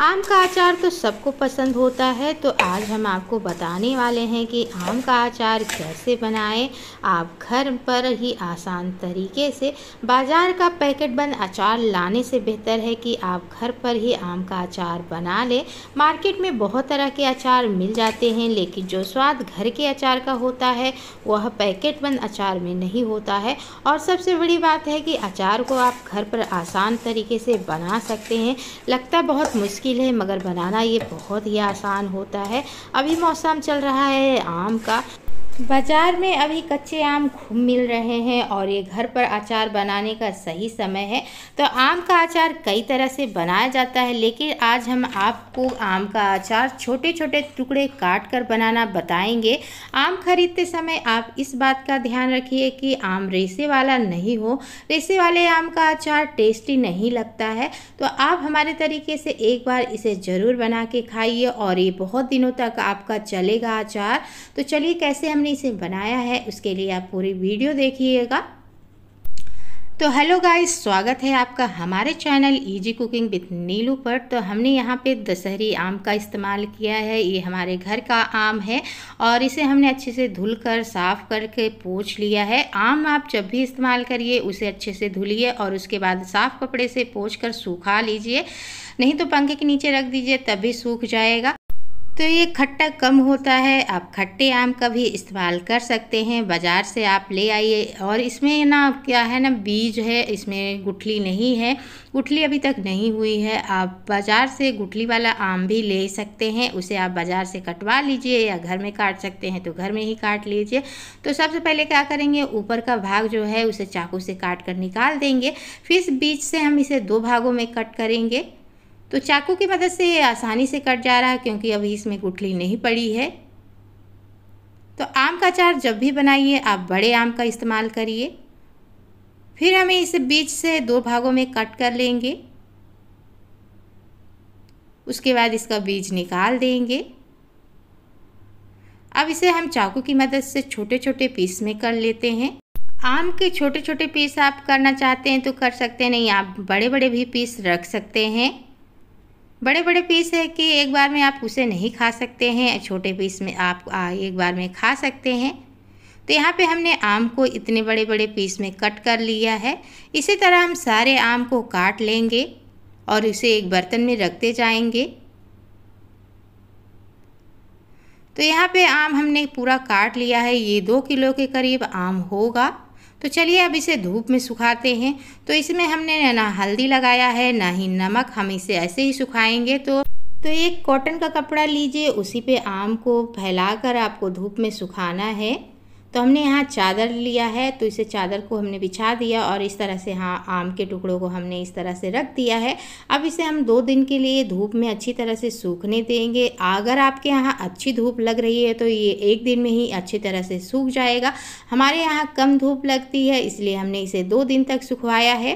आम का अचार तो सबको पसंद होता है तो आज हम आपको बताने वाले हैं कि आम का अचार कैसे बनाएं आप घर पर ही आसान तरीके से बाज़ार का पैकेट बंद अचार लाने से बेहतर है कि आप घर पर ही आम का अचार बना लें मार्केट में बहुत तरह के अचार मिल जाते हैं लेकिन जो स्वाद घर के अचार का होता है वह पैकेट बंद अचार में नहीं होता है और सबसे बड़ी बात है कि अचार को आप घर पर आसान तरीके से बना सकते हैं लगता बहुत मुश्किल मुश्किल है मगर बनाना ये बहुत ही आसान होता है अभी मौसम चल रहा है आम का बाज़ार में अभी कच्चे आम खूब मिल रहे हैं और ये घर पर अचार बनाने का सही समय है तो आम का अचार कई तरह से बनाया जाता है लेकिन आज हम आपको आम का अचार छोटे छोटे टुकड़े काट कर बनाना बताएंगे आम खरीदते समय आप इस बात का ध्यान रखिए कि आम रेसे वाला नहीं हो रेसे वाले आम का अचार टेस्टी नहीं लगता है तो आप हमारे तरीके से एक बार इसे ज़रूर बना के खाइए और ये बहुत दिनों तक आपका चलेगा अचार तो चलिए कैसे हमने मैंने इसे बनाया है उसके लिए आप पूरी वीडियो देखिएगा तो हेलो गाइस स्वागत है आपका हमारे channel easy cooking with Neelu पर तो हमने यहाँ पे दशहरी आम का इस्तेमाल किया है ये हमारे घर का आम है और इसे हमने अच्छे से धुल कर साफ़ करके पोछ लिया है आम आप जब भी इस्तेमाल करिए उसे अच्छे से धुलिए और उसके बाद साफ़ कपड़े से पोछ कर सूखा लीजिए नहीं तो पंखे के नीचे रख दीजिए तब भी सूख जाएगा तो ये खट्टा कम होता है आप खट्टे आम का भी इस्तेमाल कर सकते हैं बाज़ार से आप ले आइए और इसमें ना क्या है ना बीज है इसमें गुठली नहीं है गुठली अभी तक नहीं हुई है आप बाज़ार से गुठली वाला आम भी ले सकते हैं उसे आप बाज़ार से कटवा लीजिए या घर में काट सकते हैं तो घर में ही काट लीजिए तो सबसे पहले क्या करेंगे ऊपर का भाग जो है उसे चाकू से काट कर निकाल देंगे फिर बीज से हम इसे दो भागों में कट करेंगे तो चाकू की मदद से ये आसानी से कट जा रहा है क्योंकि अभी इसमें गुठली नहीं पड़ी है तो आम का अचार जब भी बनाइए आप बड़े आम का इस्तेमाल करिए फिर हमें इसे बीच से दो भागों में कट कर लेंगे उसके बाद इसका बीज निकाल देंगे अब इसे हम चाकू की मदद से छोटे छोटे पीस में कर लेते हैं आम के छोटे छोटे पीस आप करना चाहते हैं तो कर सकते हैं नहीं आप बड़े बड़े भी पीस रख सकते हैं बड़े बड़े पीस है कि एक बार में आप उसे नहीं खा सकते हैं छोटे पीस में आप एक बार में खा सकते हैं तो यहाँ पे हमने आम को इतने बड़े बड़े पीस में कट कर लिया है इसी तरह हम सारे आम को काट लेंगे और इसे एक बर्तन में रखते जाएंगे तो यहाँ पे आम हमने पूरा काट लिया है ये दो किलो के करीब आम होगा तो चलिए अब इसे धूप में सुखाते हैं तो इसमें हमने ना हल्दी लगाया है ना ही नमक हम इसे ऐसे ही सुखाएंगे तो तो एक कॉटन का कपड़ा लीजिए उसी पे आम को फैलाकर आपको धूप में सुखाना है तो हमने यहाँ चादर लिया है तो इसे चादर को हमने बिछा दिया और इस तरह से हाँ आम के टुकड़ों को हमने इस तरह से रख दिया है अब इसे हम दो दिन के लिए धूप में अच्छी तरह से सूखने देंगे अगर आपके यहाँ अच्छी धूप लग रही है तो ये एक दिन में ही अच्छी तरह से सूख जाएगा हमारे यहाँ कम धूप लगती है इसलिए हमने इसे दो दिन तक सुखवाया है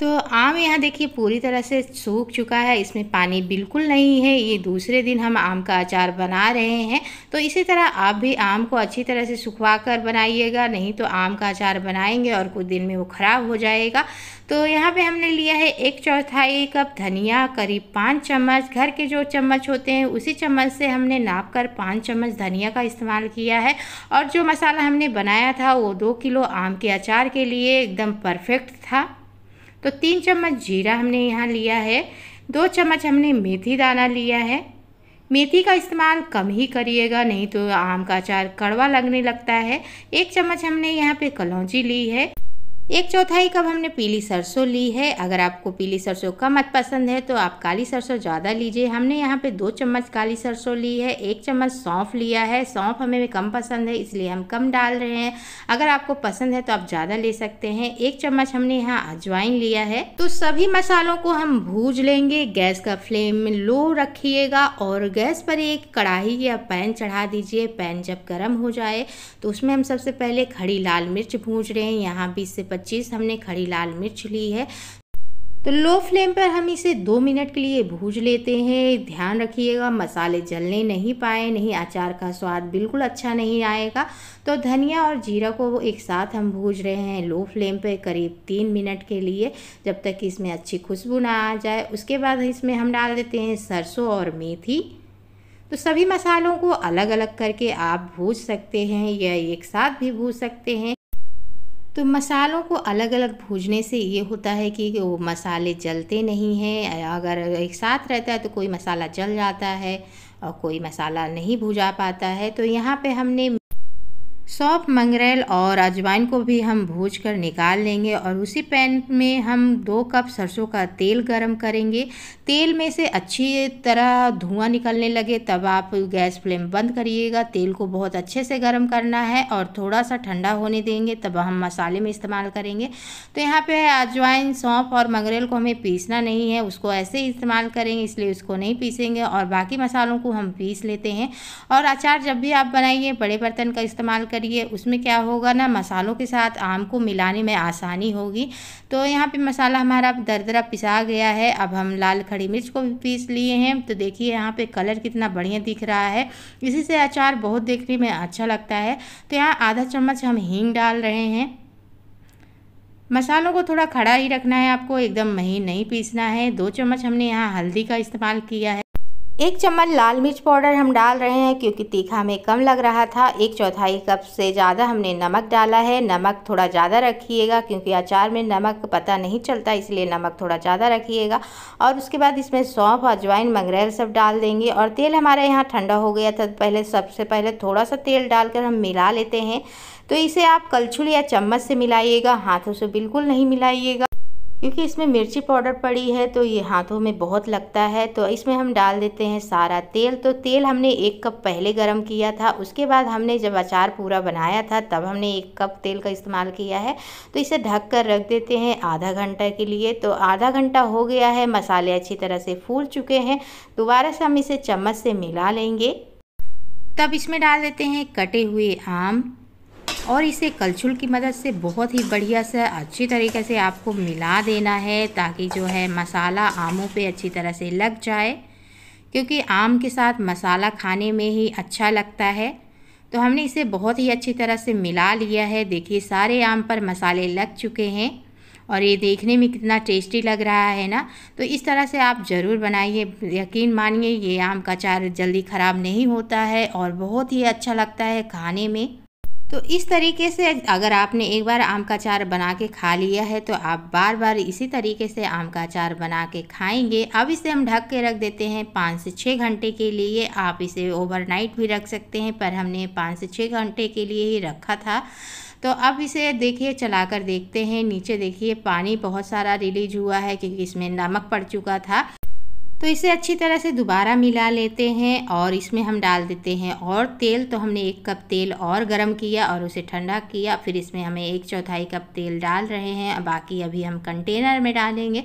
तो आम यहाँ देखिए पूरी तरह से सूख चुका है इसमें पानी बिल्कुल नहीं है ये दूसरे दिन हम आम का अचार बना रहे हैं तो इसी तरह आप भी आम को अच्छी तरह से सुखवा कर बनाइएगा नहीं तो आम का अचार बनाएंगे और कुछ दिन में वो ख़राब हो जाएगा तो यहाँ पे हमने लिया है एक चौथाई कप धनिया करीब पाँच चम्मच घर के जो चम्मच होते हैं उसी चम्मच से हमने नाप कर पाँच चम्मच धनिया का इस्तेमाल किया है और जो मसाला हमने बनाया था वो दो किलो आम के अचार के लिए एकदम परफेक्ट था तो तीन चम्मच जीरा हमने यहाँ लिया है दो चम्मच हमने मेथी दाना लिया है मेथी का इस्तेमाल कम ही करिएगा नहीं तो आम का अचार कड़वा लगने लगता है एक चम्मच हमने यहाँ पे कलौजी ली है एक चौथाई कप हमने पीली सरसों ली है अगर आपको पीली सरसों कम पसंद है तो आप काली सरसों ज़्यादा लीजिए हमने यहाँ पे दो चम्मच काली सरसों ली है एक चम्मच सौंफ लिया है सौंफ हमें भी कम पसंद है इसलिए हम कम डाल रहे हैं अगर आपको पसंद है तो आप ज़्यादा ले सकते हैं एक चम्मच हमने यहाँ अजवाइन लिया है तो सभी मसालों को हम भूज लेंगे गैस का फ्लेम लो रखिएगा और गैस पर एक कढ़ाई या पैन चढ़ा दीजिए पैन जब गर्म हो जाए तो उसमें हम सबसे पहले खड़ी लाल मिर्च भूज रहे हैं यहाँ बीस से पच्चीस हमने खड़ी लाल मिर्च ली है तो लो फ्लेम पर हम इसे दो मिनट के लिए भूज लेते हैं ध्यान रखिएगा मसाले जलने नहीं पाए नहीं अचार का स्वाद बिल्कुल अच्छा नहीं आएगा तो धनिया और जीरा को वो एक साथ हम भूज रहे हैं लो फ्लेम पर करीब तीन मिनट के लिए जब तक इसमें अच्छी खुशबू ना आ जाए उसके बाद इसमें हम डाल देते हैं सरसों और मेथी तो सभी मसालों को अलग अलग करके आप भूज सकते हैं या एक साथ भी भूज सकते हैं तो मसालों को अलग अलग भूजने से ये होता है कि वो मसाले जलते नहीं हैं अगर एक साथ रहता है तो कोई मसाला जल जाता है और कोई मसाला नहीं भुजा पाता है तो यहाँ पे हमने सौंफ मंगरेल और अजवाइन को भी हम भूज कर निकाल लेंगे और उसी पैन में हम दो कप सरसों का तेल गरम करेंगे तेल में से अच्छी तरह धुआं निकलने लगे तब आप गैस फ्लेम बंद करिएगा तेल को बहुत अच्छे से गरम करना है और थोड़ा सा ठंडा होने देंगे तब हम मसाले में इस्तेमाल करेंगे तो यहाँ पे अजवाइन सौंफ और मंगरेल को हमें पीसना नहीं है उसको ऐसे ही इस्तेमाल करेंगे इसलिए उसको नहीं पीसेंगे और बाकी मसालों को हम पीस लेते हैं और अचार जब भी आप बनाइए बड़े बर्तन का इस्तेमाल करिए उसमें क्या होगा ना मसालों के साथ आम को मिलाने में आसानी होगी तो यहाँ पे मसाला हमारा दरदरा पिसा गया है अब हम लाल खड़ी मिर्च को भी पीस लिए हैं तो देखिए यहाँ पे कलर कितना बढ़िया दिख रहा है इसी से अचार बहुत देखने में अच्छा लगता है तो यहाँ आधा चम्मच हम हींग डाल रहे हैं मसालों को थोड़ा खड़ा ही रखना है आपको एकदम महीन नहीं पीसना है दो चम्मच हमने यहाँ हल्दी का इस्तेमाल किया है एक चम्मच लाल मिर्च पाउडर हम डाल रहे हैं क्योंकि तीखा हमें कम लग रहा था एक चौथाई कप से ज़्यादा हमने नमक डाला है नमक थोड़ा ज़्यादा रखिएगा क्योंकि अचार में नमक पता नहीं चलता इसलिए नमक थोड़ा ज़्यादा रखिएगा और उसके बाद इसमें सौंफ अजवाइन मंगरेल सब डाल देंगे और तेल हमारे यहाँ ठंडा हो गया था पहले सबसे पहले थोड़ा सा तेल डालकर हम मिला लेते हैं तो इसे आप कलछुल या चम्मच से मिलाइएगा हाथों से बिल्कुल नहीं मिलाइएगा क्योंकि इसमें मिर्ची पाउडर पड़ी है तो ये हाथों में बहुत लगता है तो इसमें हम डाल देते हैं सारा तेल तो तेल हमने एक कप पहले गर्म किया था उसके बाद हमने जब अचार पूरा बनाया था तब हमने एक कप तेल का इस्तेमाल किया है तो इसे ढक कर रख देते हैं आधा घंटा के लिए तो आधा घंटा हो गया है मसाले अच्छी तरह से फूल चुके हैं दोबारा से हम इसे चम्मच से मिला लेंगे तब इसमें डाल देते हैं कटे हुए आम और इसे कलछुल की मदद से बहुत ही बढ़िया से अच्छी तरीके से आपको मिला देना है ताकि जो है मसाला आमों पे अच्छी तरह से लग जाए क्योंकि आम के साथ मसाला खाने में ही अच्छा लगता है तो हमने इसे बहुत ही अच्छी तरह से मिला लिया है देखिए सारे आम पर मसाले लग चुके हैं और ये देखने में कितना टेस्टी लग रहा है ना तो इस तरह से आप ज़रूर बनाइए यकीन मानिए ये आम का चार जल्दी ख़राब नहीं होता है और बहुत ही अच्छा लगता है खाने में तो इस तरीके से अगर आपने एक बार आम का अचार बना के खा लिया है तो आप बार बार इसी तरीके से आम का अचार बना के खाएंगे अब इसे हम ढक के रख देते हैं पाँच से छः घंटे के लिए आप इसे ओवरनाइट भी रख सकते हैं पर हमने पाँच से छः घंटे के लिए ही रखा था तो अब इसे देखिए चलाकर देखते हैं नीचे देखिए पानी बहुत सारा रिलीज हुआ है क्योंकि इसमें नमक पड़ चुका था तो इसे अच्छी तरह से दोबारा मिला लेते हैं और इसमें हम डाल देते हैं और तेल तो हमने एक कप तेल और गरम किया और उसे ठंडा किया फिर इसमें हमें एक चौथाई कप तेल डाल रहे हैं बाकी अभी हम कंटेनर में डालेंगे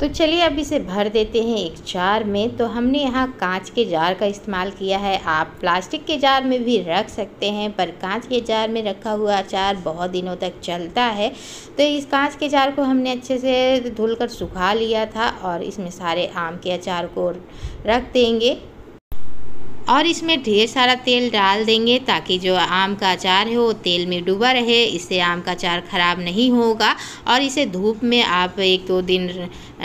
तो चलिए अब इसे भर देते हैं एक जार में तो हमने यहाँ कांच के जार का इस्तेमाल किया है आप प्लास्टिक के जार में भी रख सकते हैं पर कांच के जार में रखा हुआ अचार बहुत दिनों तक चलता है तो इस कांच के जार को हमने अच्छे से धुल कर सुखा लिया था और इसमें सारे आम के अचार को रख देंगे और इसमें ढेर सारा तेल डाल देंगे ताकि जो आम का अचार है वो तेल में डूबा रहे इससे आम का अचार ख़राब नहीं होगा और इसे धूप में आप एक दो दिन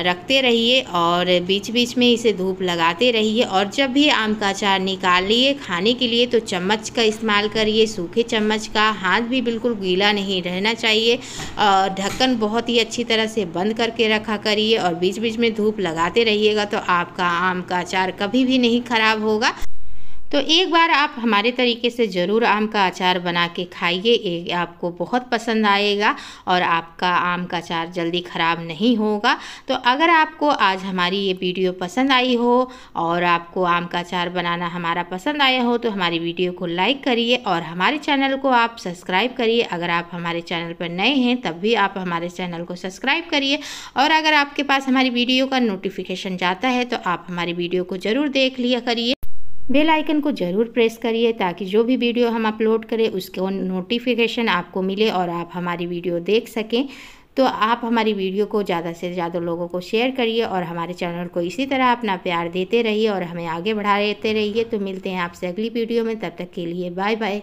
रखते रहिए और बीच बीच में इसे धूप लगाते रहिए और जब भी आम का अचार निकालिए खाने के लिए तो चम्मच का इस्तेमाल करिए सूखे चम्मच का हाथ भी बिल्कुल गीला नहीं रहना चाहिए और ढक्कन बहुत ही अच्छी तरह से बंद करके रखा करिए और बीच बीच में धूप लगाते रहिएगा तो आपका आम का अचार कभी भी नहीं ख़राब होगा तो एक बार आप हमारे तरीके से ज़रूर आम का अचार बना के खाइए ये आपको बहुत पसंद आएगा और आपका आम का अचार जल्दी ख़राब नहीं होगा तो अगर आपको आज हमारी ये वीडियो पसंद आई हो और आपको आम का अचार बनाना हमारा पसंद आया हो तो हमारी वीडियो को लाइक करिए और हमारे चैनल को आप सब्सक्राइब करिए अगर आप हमारे चैनल पर नए हैं तब भी आप हमारे चैनल को सब्सक्राइब करिए और अगर आपके पास हमारी वीडियो का नोटिफिकेशन जाता है तो आप हमारी वीडियो को ज़रूर देख लिया करिए बेल आइकन को ज़रूर प्रेस करिए ताकि जो भी वीडियो हम अपलोड करें उसके नोटिफिकेशन आपको मिले और आप हमारी वीडियो देख सकें तो आप हमारी वीडियो को ज़्यादा से ज़्यादा लोगों को शेयर करिए और हमारे चैनल को इसी तरह अपना प्यार देते रहिए और हमें आगे बढ़ा देते रहिए तो मिलते हैं आपसे अगली वीडियो में तब तक के लिए बाय बाय